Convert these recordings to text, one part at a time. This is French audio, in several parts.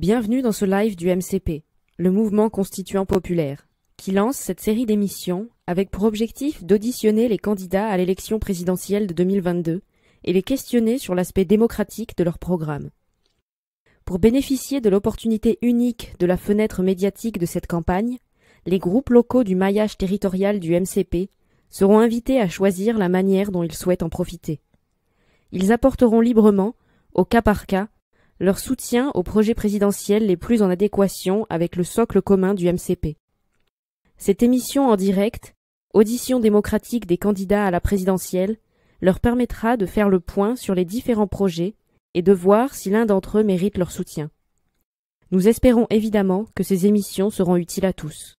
Bienvenue dans ce live du MCP, le mouvement constituant populaire, qui lance cette série d'émissions avec pour objectif d'auditionner les candidats à l'élection présidentielle de 2022 et les questionner sur l'aspect démocratique de leur programme. Pour bénéficier de l'opportunité unique de la fenêtre médiatique de cette campagne, les groupes locaux du maillage territorial du MCP seront invités à choisir la manière dont ils souhaitent en profiter. Ils apporteront librement, au cas par cas, leur soutien aux projets présidentiels les plus en adéquation avec le socle commun du MCP. Cette émission en direct, audition démocratique des candidats à la présidentielle, leur permettra de faire le point sur les différents projets et de voir si l'un d'entre eux mérite leur soutien. Nous espérons évidemment que ces émissions seront utiles à tous.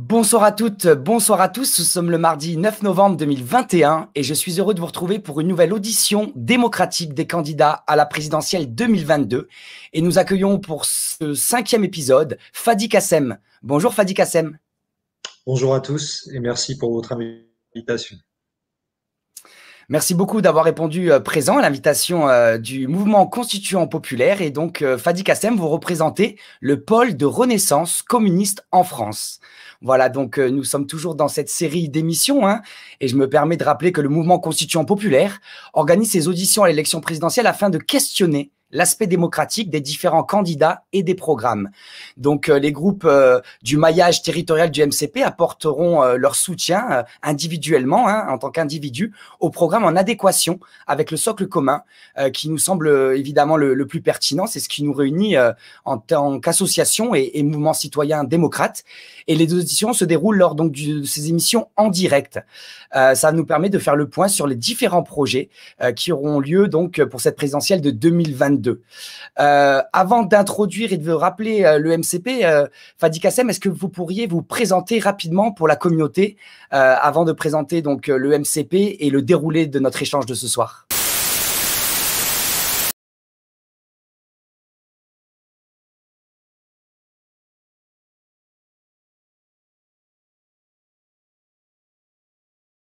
Bonsoir à toutes, bonsoir à tous. Nous sommes le mardi 9 novembre 2021 et je suis heureux de vous retrouver pour une nouvelle audition démocratique des candidats à la présidentielle 2022. Et nous accueillons pour ce cinquième épisode Fadi Kassem. Bonjour Fadi Kassem. Bonjour à tous et merci pour votre invitation. Merci beaucoup d'avoir répondu euh, présent à l'invitation euh, du mouvement constituant populaire. Et donc, euh, Fadi Kassem, vous représentez le pôle de renaissance communiste en France. Voilà, donc nous sommes toujours dans cette série d'émissions. Hein. et je me permets de rappeler que le mouvement constituant populaire organise ses auditions à l'élection présidentielle afin de questionner l'aspect démocratique des différents candidats et des programmes. Donc euh, les groupes euh, du maillage territorial du MCP apporteront euh, leur soutien individuellement, hein, en tant qu'individu, au programme en adéquation avec le socle commun qui nous semble évidemment le, plus pertinent. C'est ce qui nous réunit en tant qu'association et, et, mouvement citoyen démocrate. Et les deux se déroulent lors donc de ces émissions en direct. ça nous permet de faire le point sur les différents projets qui auront lieu donc pour cette présidentielle de 2022 euh, avant d'introduire et de rappeler euh, le MCP, euh, Fadi Kassem, est-ce que vous pourriez vous présenter rapidement pour la communauté avant de présenter donc le MCP et le déroulé de notre échange de ce soir